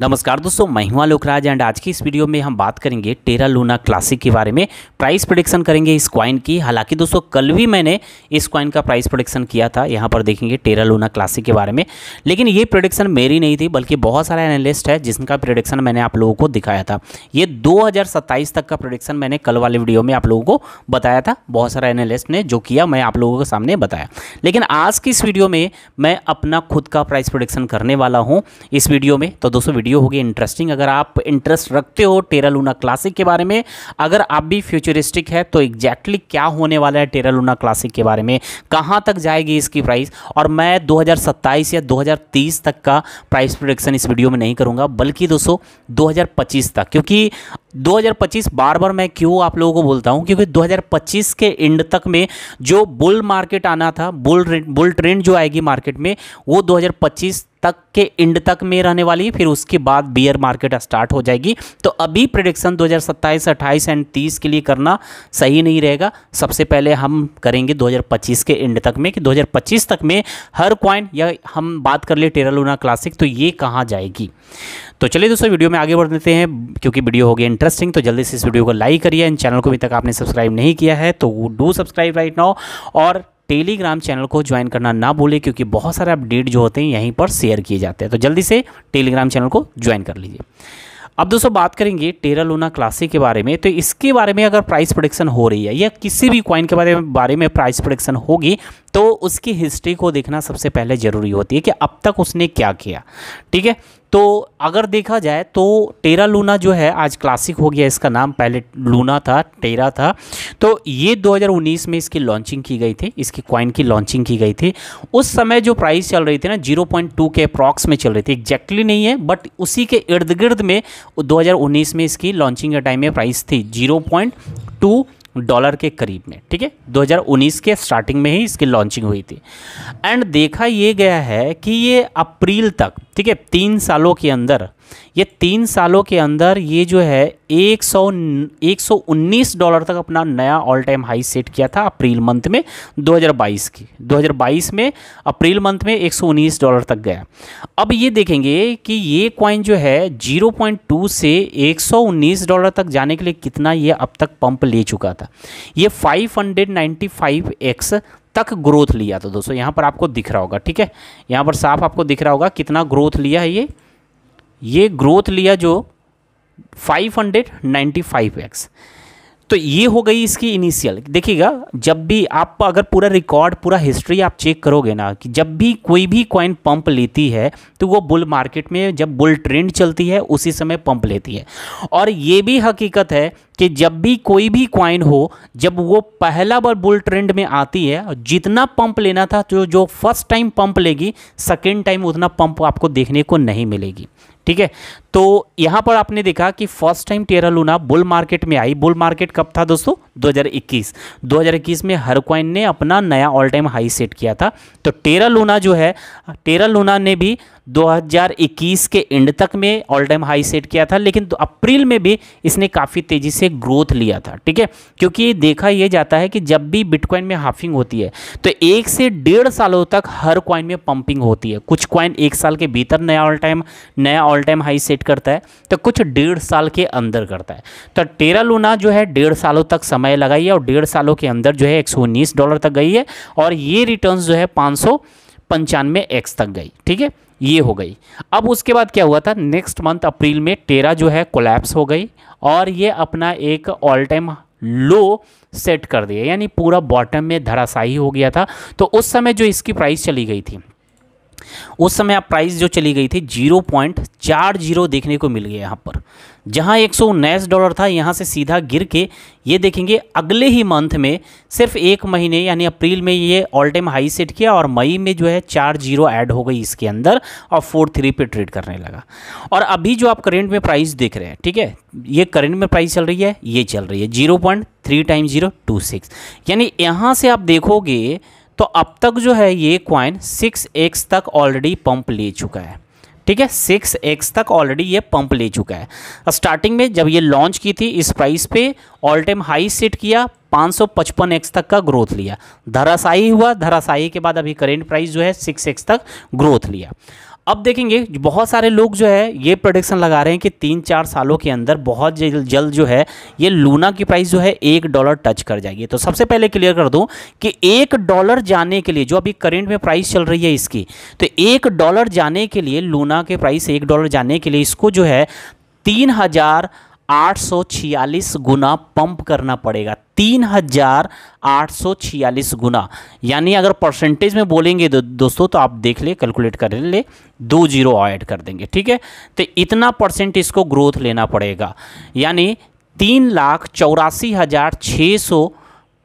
नमस्कार दोस्तों मैं हुआ लोकराज एंड आज की इस वीडियो में हम बात करेंगे टेरा लूना क्लासिक के बारे में प्राइस प्रोडिक्शन करेंगे इस क्वाइन की हालांकि दोस्तों कल भी मैंने इस क्वाइन का प्राइस प्रोडिक्शन किया था यहां पर देखेंगे टेरा लूना क्लासिक के बारे में लेकिन ये प्रोडिक्शन मेरी नहीं थी बल्कि बहुत सारा एनालिस्ट है जिनका प्रोडिक्शन मैंने आप लोगों को दिखाया था ये दो तक का प्रोडिक्शन मैंने कल वाले वीडियो में आप लोगों को बताया था बहुत सारा एनालिस्ट ने जो किया मैं आप लोगों के सामने बताया लेकिन आज की इस वीडियो में मैं अपना खुद का प्राइस प्रोडिक्शन करने वाला हूँ इस वीडियो में तो दोस्तों वीडियो होगी इंटरेस्टिंग अगर आप इंटरेस्ट रखते हो टेरा लूना क्लासिक के बारे में अगर आप भी फ्यूचरिस्टिक है तो एग्जैक्टली क्या होने वाला है टेरा लूना क्लासिक के बारे में कहाँ तक जाएगी इसकी प्राइस और मैं दो या दो तक का प्राइस प्रोडक्शन इस वीडियो में नहीं करूँगा बल्कि दोस्तों दो तक क्योंकि 2025 बार बार मैं क्यों आप लोगों को बोलता हूं क्योंकि 2025 के एंड तक में जो बुल मार्केट आना था बुल बुल ट्रेंड जो आएगी मार्केट में वो 2025 तक के एंड तक में रहने वाली है फिर उसके बाद बियर मार्केट स्टार्ट हो जाएगी तो अभी प्रिडिक्शन 2027, 28 एंड 30 के लिए करना सही नहीं रहेगा सबसे पहले हम करेंगे 2025 के एंड तक में कि 2025 तक में हर क्वाइन या हम बात कर ले टेरालूना क्लासिक तो ये कहाँ जाएगी तो चलिए दोस्तों वीडियो में आगे बढ़ देते हैं क्योंकि वीडियो हो गया इंटरेस्टिंग तो जल्दी से इस वीडियो को लाइक करिए एंड चैनल को अभी तक आपने सब्सक्राइब नहीं किया है तो डू सब्सक्राइब राइट नाउ और टेलीग्राम चैनल को ज्वाइन करना ना भूलें क्योंकि बहुत सारे अपडेट जो होते हैं यहीं पर शेयर किए जाते हैं तो जल्दी से टेलीग्राम चैनल को ज्वाइन कर लीजिए अब दोस्तों बात करेंगे टेरा लूना क्लासिक के बारे में तो इसके बारे में अगर प्राइस प्रोडिक्शन हो रही है या किसी भी क्वाइन के बारे में बारे में प्राइस प्रोडिक्शन होगी तो उसकी हिस्ट्री को देखना सबसे पहले ज़रूरी होती है कि अब तक उसने क्या किया ठीक है तो अगर देखा जाए तो टेरा लूना जो है आज क्लासिक हो गया इसका नाम पहले लूना था टेरा था तो ये 2019 में इसकी लॉन्चिंग की गई थी इसकी कॉइन की लॉन्चिंग की गई थी उस समय जो प्राइस चल रही थी ना 0.2 के अप्रॉक्स में चल रही थी एग्जैक्टली नहीं है बट उसी के इर्द गिर्द में 2019 में इसकी लॉन्चिंग के टाइम में प्राइस थी जीरो डॉलर के करीब में ठीक है 2019 के स्टार्टिंग में ही इसकी लॉन्चिंग हुई थी एंड देखा ये गया है कि ये अप्रैल तक ठीक है तीन सालों के अंदर ये तीन सालों के अंदर ये जो है एक सौ एक सौ उन्नीस डॉलर तक अपना नया ऑल टाइम हाई सेट किया था अप्रैल मंथ में 2022 की 2022 में अप्रैल मंथ में 119 डॉलर तक गया अब ये देखेंगे कि ये क्वाइन जो है 0.2 से 119 डॉलर तक जाने के लिए कितना ये अब तक पंप ले चुका था ये 595x तक ग्रोथ लिया था दोस्तों यहाँ पर आपको दिख रहा होगा ठीक है यहाँ पर साफ आपको दिख रहा होगा कितना ग्रोथ लिया है ये ये ग्रोथ लिया जो 595x तो ये हो गई इसकी इनिशियल देखिएगा जब भी आप अगर पूरा रिकॉर्ड पूरा हिस्ट्री आप चेक करोगे ना कि जब भी कोई भी कॉइन पंप लेती है तो वो बुल मार्केट में जब बुल ट्रेंड चलती है उसी समय पंप लेती है और ये भी हकीकत है कि जब भी कोई भी कॉइन हो जब वो पहला बार बुल ट्रेंड में आती है जितना पंप लेना था तो जो फर्स्ट टाइम पंप लेगी सेकेंड टाइम उतना पंप आपको देखने को नहीं मिलेगी ठीक है तो यहाँ पर आपने देखा कि first time Terra Luna bull market में आई बुल मार्केट कब था दोस्तों 2021 2021 में हर क्वाइन ने अपना नया ऑल टाइम हाई सेट किया था तो टेरा लूना जो है टेरा लूना ने भी 2021 के एंड तक में ऑल टाइम हाई सेट किया था लेकिन तो अप्रैल में भी इसने काफ़ी तेज़ी से ग्रोथ लिया था ठीक है क्योंकि देखा यह जाता है कि जब भी बिटकॉइन में हाफिंग होती है तो एक से डेढ़ सालों तक हर क्वाइन में पंपिंग होती है कुछ क्वाइन एक साल के भीतर नया ऑल टाइम नया all time high set complete करता है तो कुछ डेढ़ साल के अंदर करता है तो टेरा लूना जो है डेढ़ सालों तक समय लगाई है और डेढ़ सालों के अंदर जो है एक डॉलर तक गई है और ये रिटर्न जो है पाँच सौ पंचानवे एक्स तक गई ठीक है ये हो गई अब उसके बाद क्या हुआ था नेक्स्ट मंथ अप्रैल में टेरा जो है कोलैप्स हो गई और ये अपना एक ऑल टाइम लो सेट कर दिया यानी पूरा बॉटम में धराशाही हो गया था तो उस समय जो इसकी प्राइस चली गई थी उस समय आप प्राइस जो चली गई थी जीरो पॉइंट चार जीरो देखने को मिल गया यहाँ पर जहाँ एक सौ उन्नीस डॉलर था यहाँ से सीधा गिर के ये देखेंगे अगले ही मंथ में सिर्फ एक महीने यानी अप्रैल में ये ऑल टाइम हाई सेट किया और मई में जो है चार जीरो ऐड हो गई इसके अंदर और फोर थ्री पे ट्रेड करने लगा और अभी जो आप करेंट में प्राइस देख रहे हैं ठीक है ये करेंट में प्राइस चल रही है ये चल रही है zero point three time zero two six यानी यहाँ से आप देखोगे तो अब तक जो है ये क्वाइन सिक्स एक्स तक ऑलरेडी पंप ले चुका है ठीक है सिक्स एक्स तक ऑलरेडी ये पंप ले चुका है स्टार्टिंग में जब ये लॉन्च की थी इस प्राइस पे ऑल टाइम हाई सेट किया 555 एक्स तक का ग्रोथ लिया धराशाही हुआ धराशाही के बाद अभी करेंट प्राइस जो है सिक्स एक्स तक ग्रोथ लिया अब देखेंगे बहुत सारे लोग जो है ये प्रोडिक्शन लगा रहे हैं कि तीन चार सालों के अंदर बहुत जल्द जल जो है ये लूना की प्राइस जो है एक डॉलर टच कर जाएगी तो सबसे पहले क्लियर कर दूं कि एक डॉलर जाने के लिए जो अभी करेंट में प्राइस चल रही है इसकी तो एक डॉलर जाने के लिए लूना के प्राइस एक डॉलर जाने के लिए इसको जो है तीन हज़ार 846 गुना पंप करना पड़ेगा 3846 गुना यानी अगर परसेंटेज में बोलेंगे दो, दोस्तों तो आप देख ले कैलकुलेट कर ले दो जीरो ऐड कर देंगे ठीक है तो इतना परसेंट इसको ग्रोथ लेना पड़ेगा यानी तीन लाख चौरासी हज़ार छः सौ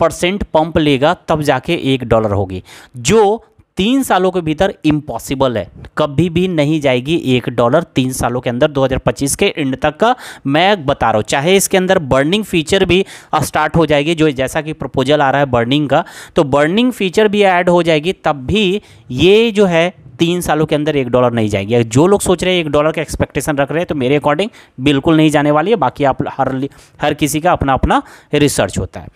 परसेंट पंप लेगा तब जाके एक डॉलर होगी जो तीन सालों के भीतर इम्पॉसिबल है कभी भी नहीं जाएगी एक डॉलर तीन सालों के अंदर 2025 के एंड तक का मैं बता रहा हूँ चाहे इसके अंदर बर्निंग फीचर भी स्टार्ट हो जाएगी जो जैसा कि प्रपोजल आ रहा है बर्निंग का तो बर्निंग फीचर भी ऐड हो जाएगी तब भी ये जो है तीन सालों के अंदर एक डॉलर नहीं जाएगी जो लोग सोच रहे हैं एक डॉलर का एक्सपेक्टेशन रख रहे हैं तो मेरे अकॉर्डिंग बिल्कुल नहीं जाने वाली है बाकी आप हर हर किसी का अपना अपना रिसर्च होता है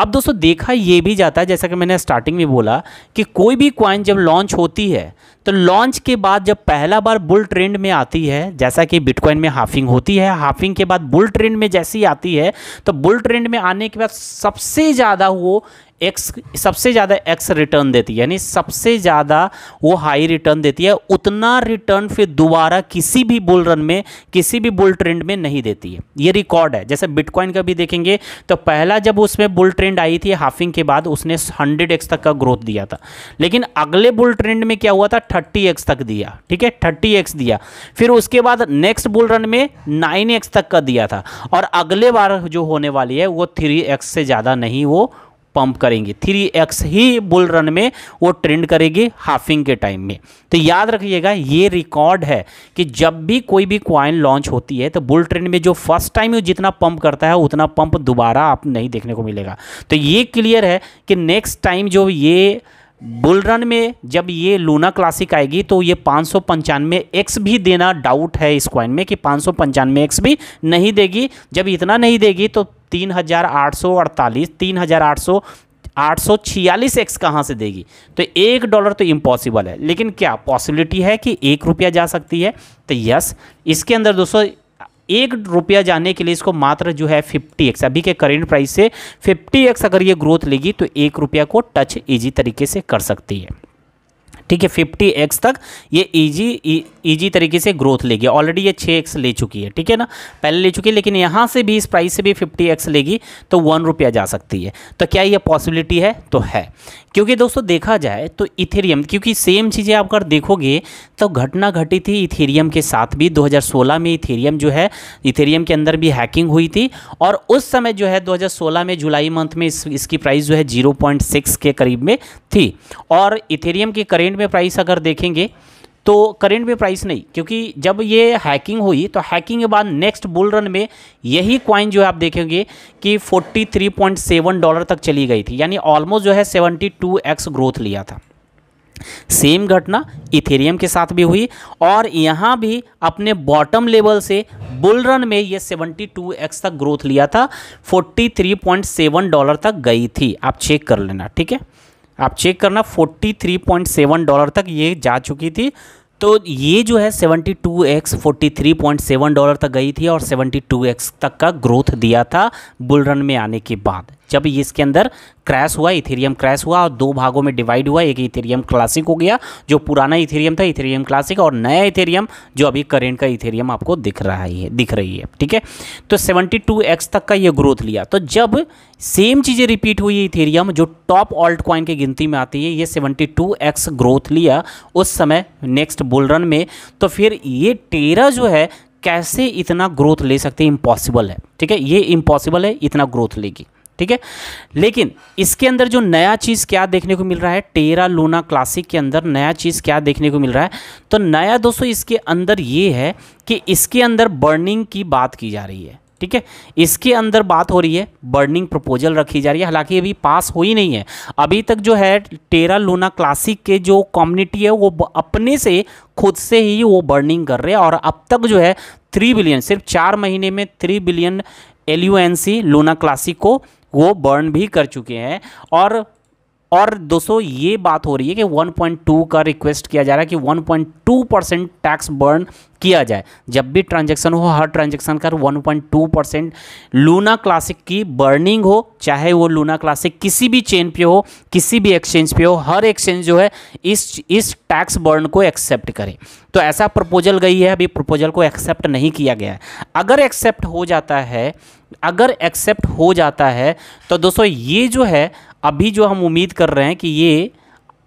अब दोस्तों देखा ये भी जाता है जैसा कि मैंने स्टार्टिंग में बोला कि कोई भी क्वाइन जब लॉन्च होती है तो लॉन्च के बाद जब पहला बार बुल ट्रेंड में आती है जैसा कि बिटकॉइन में हाफिंग होती है हाफिंग के बाद बुल ट्रेंड में जैसी आती है तो बुल ट्रेंड में आने के बाद सबसे ज़्यादा वो एक्स सबसे ज़्यादा एक्स रिटर्न देती है यानी सबसे ज़्यादा वो हाई रिटर्न देती है उतना रिटर्न फिर दोबारा किसी भी बुल रन में किसी भी बुल ट्रेंड में नहीं देती है ये रिकॉर्ड है जैसे बिटकॉइन का भी देखेंगे तो पहला जब उसमें बुल ट्रेंड आई थी हाफिंग के बाद उसने हंड्रेड तक का ग्रोथ दिया था लेकिन अगले बुल ट्रेंड में क्या हुआ था थर्टी तक दिया ठीक है थर्टी दिया फिर उसके बाद नेक्स्ट बुल रन में नाइन तक का दिया था और अगले बार जो होने वाली है वो थ्री से ज़्यादा नहीं वो पंप करेंगी थ्री एक्स ही बुल रन में वो ट्रेंड करेगी हाफिंग के टाइम में तो याद रखिएगा ये रिकॉर्ड है कि जब भी कोई भी क्वाइन लॉन्च होती है तो बुल ट्रेंड में जो फर्स्ट टाइम जितना पंप करता है उतना पंप दोबारा आप नहीं देखने को मिलेगा तो ये क्लियर है कि नेक्स्ट टाइम जो ये बुल रन में जब ये लूना क्लासिक आएगी तो ये पाँच सौ पंचानवे एक्स भी देना डाउट है इस क्वाइन में कि पाँच सौ पंचानवे एक्स भी नहीं देगी जब इतना नहीं देगी तो तीन हज़ार आठ सौ अड़तालीस तीन हज़ार आठ सौ आठ सौ छियालीस एक्स कहाँ से देगी तो एक डॉलर तो इम्पॉसिबल है लेकिन क्या पॉसिबिलिटी है कि एक रुपया जा सकती है तो यस इसके अंदर दोस्तों एक रुपया जाने के लिए इसको मात्र जो है फिफ्टी एक्स अभी के करेंट प्राइस से फिफ्टी एक्स अगर ये ग्रोथ लेगी तो एक रुपया को टच ईजी तरीके से कर सकती है ठीक है फिफ्टी एक्स तक ये इजी इजी e, तरीके से ग्रोथ लेगी ऑलरेडी ये छः एक्स ले चुकी है ठीक है ना पहले ले चुकी है लेकिन यहाँ से भी इस प्राइस से भी फिफ्टी एक्स लेगी तो वन रुपया जा सकती है तो क्या ये पॉसिबिलिटी है तो है क्योंकि दोस्तों देखा जाए तो इथेरियम क्योंकि सेम चीज़ें आप अगर देखोगे तो घटना घटी थी इथेरियम के साथ भी 2016 में इथेरियम जो है इथेरियम के अंदर भी हैकिंग हुई थी और उस समय जो है 2016 में जुलाई मंथ में इस, इसकी प्राइस जो है 0.6 के करीब में थी और इथेरियम के करेंट में प्राइस अगर देखेंगे तो करेंट में प्राइस नहीं क्योंकि जब ये हैकिंग हुई तो हैकिंग के बाद नेक्स्ट बुल रन में यही क्वाइन जो है आप देखेंगे कि 43.7 डॉलर तक चली गई थी यानी ऑलमोस्ट जो है 72x ग्रोथ लिया था सेम घटना इथेरियम के साथ भी हुई और यहाँ भी अपने बॉटम लेवल से बुल रन में ये 72x तक ग्रोथ लिया था 43.7 डॉलर तक गई थी आप चेक कर लेना ठीक है आप चेक करना 43.7 डॉलर तक ये जा चुकी थी तो ये जो है 72x 43.7 डॉलर तक गई थी और 72x तक का ग्रोथ दिया था बुल रन में आने के बाद जब इसके अंदर क्रैश हुआ इथेरियम क्रैश हुआ और दो भागों में डिवाइड हुआ एक इथेरियम क्लासिक हो गया जो पुराना इथेरियम था इथेरियम क्लासिक और नया इथेरियम जो अभी करेंट का इथेरियम आपको दिख रहा है दिख रही है ठीक है तो 72x तक का ये ग्रोथ लिया तो जब सेम चीज़ें रिपीट हुई इथेरियम जो टॉप ऑल्ट क्वाइन की गिनती में आती है ये 72x ग्रोथ लिया उस समय नेक्स्ट बुलरन में तो फिर ये टेरा जो है कैसे इतना ग्रोथ ले सकते हैं इम्पॉसिबल है ठीक है ये इम्पॉसिबल है इतना ग्रोथ लेगी ठीक है लेकिन इसके अंदर जो नया चीज़ क्या देखने को मिल रहा है टेरा लूना क्लासिक के अंदर नया चीज़ क्या देखने को मिल रहा है तो नया दोस्तों इसके अंदर ये है कि इसके अंदर बर्निंग की बात की जा रही है ठीक है इसके अंदर बात हो रही है बर्निंग प्रपोजल रखी जा रही है हालांकि अभी पास हुई नहीं है अभी तक जो है टेरा लूना क्लासिक के जो कम्युनिटी है वो अपने से खुद से ही वो बर्निंग कर रहे हैं और अब तक जो है थ्री बिलियन सिर्फ चार महीने में three billion L Luna classic को वो बर्न भी कर चुके हैं और और दोस्तों ये बात हो रही है कि 1.2 का रिक्वेस्ट किया जा रहा है कि 1.2 परसेंट टैक्स बर्न किया जाए जब भी ट्रांजैक्शन हो हर ट्रांजैक्शन का 1.2 परसेंट लूना क्लासिक की बर्निंग हो चाहे वो लूना क्लासिक किसी भी चेन पे हो किसी भी एक्सचेंज पे हो हर एक्सचेंज जो है इस इस टैक्स बर्न को एक्सेप्ट करे तो ऐसा प्रपोजल गई है अभी प्रपोजल को एक्सेप्ट नहीं किया गया है अगर एक्सेप्ट हो जाता है अगर एक्सेप्ट हो जाता है तो दोस्तों ये जो है अभी जो हम उम्मीद कर रहे हैं कि ये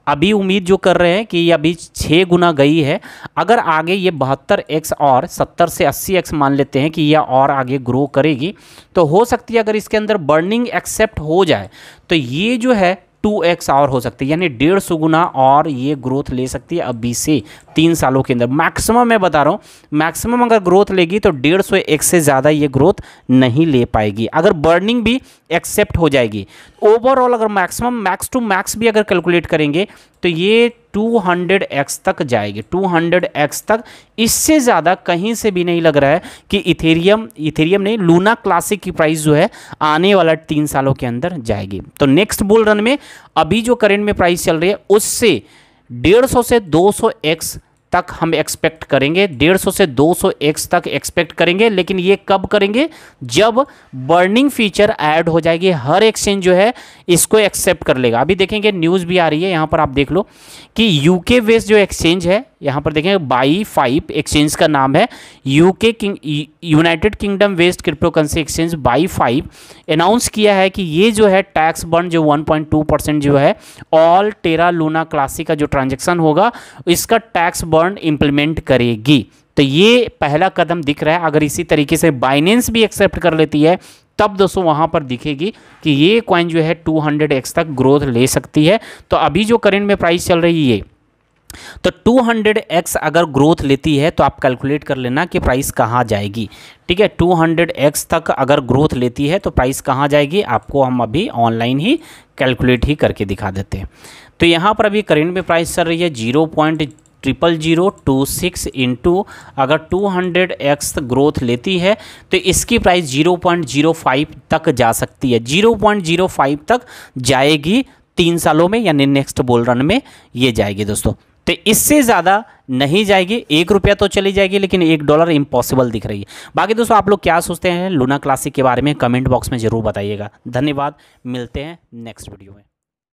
अभी उम्मीद जो कर रहे हैं कि ये अभी छः गुना गई है अगर आगे ये बहत्तर एक्स और सत्तर से अस्सी एक्स मान लेते हैं कि यह और आगे ग्रो करेगी तो हो सकती है अगर इसके अंदर बर्निंग एक्सेप्ट हो जाए तो ये जो है टू एक्स और हो सकती है यानी डेढ़ सौ गुना और ये ग्रोथ ले सकती है अभी से तीन सालों के अंदर मैक्सिमम मैं बता रहा हूँ मैक्सिमम अगर ग्रोथ लेगी तो डेढ़ सौ एक्स से ज़्यादा ये ग्रोथ नहीं ले पाएगी अगर बर्निंग भी एक्सेप्ट हो जाएगी ओवरऑल अगर मैक्सिमम मैक्स टू मैक्स भी अगर कैलकुलेट करेंगे तो ये 200x तक जाएगी 200x तक इससे ज़्यादा कहीं से भी नहीं लग रहा है कि इथेरियम इथेरियम नहीं लूना क्लासिक की प्राइस जो है आने वाला तीन सालों के अंदर जाएगी तो नेक्स्ट बुल रन में अभी जो करेंट में प्राइस चल रही है उससे डेढ़ सौ से 200x तक हम एक्सपेक्ट करेंगे 150 से 200 एक्स तक एक्सपेक्ट करेंगे लेकिन ये कब करेंगे जब बर्निंग फीचर ऐड हो जाएगी हर एक्सचेंज जो है इसको एक्सेप्ट कर लेगा अभी देखेंगे न्यूज़ भी आ रही है यहाँ पर आप देख लो कि यूके वेस्ट जो एक्सचेंज है यहाँ पर देखें बाई फाइव एक्सचेंज का नाम है UK king United Kingdom based cryptocurrency exchange by five announce किया है कि ये जो है टैक्स बर्न जो 1.2 परसेंट जो है ऑल टेरा लूना क्लासिक का जो ट्रांजेक्शन होगा इसका टैक्स बर्न इम्प्लीमेंट करेगी तो ये पहला कदम दिख रहा है अगर इसी तरीके से बाइनेंस भी एक्सेप्ट कर लेती है तब दोस्तों वहां पर दिखेगी कि ये क्वाइन जो है 200x तक ग्रोथ ले सकती है तो अभी जो करेंट में प्राइस चल रही है तो 200x अगर ग्रोथ लेती है तो आप कैलकुलेट कर लेना कि प्राइस कहाँ जाएगी ठीक है 200x तक अगर ग्रोथ लेती है तो प्राइस कहाँ जाएगी आपको हम अभी ऑनलाइन ही कैलकुलेट ही करके दिखा देते हैं तो यहाँ पर अभी करेंट में प्राइस चल रही है zero point triple zero two six into अगर टू हंड्रेड एक्स ग्रोथ लेती है तो इसकी price zero point zero five तक जा सकती है जीरो पॉइंट जीरो फाइव तक जाएगी तीन सालों में यानी नेक्स्ट बोल रन में ये जाएगी दोस्तों तो इससे ज़्यादा नहीं जाएगी एक रुपया तो चली जाएगी लेकिन एक डॉलर इम्पॉसिबल दिख रही है बाकी दोस्तों आप लोग क्या सोचते हैं लूना क्लासिक के बारे में कमेंट बॉक्स में ज़रूर बताइएगा धन्यवाद मिलते हैं नेक्स्ट वीडियो में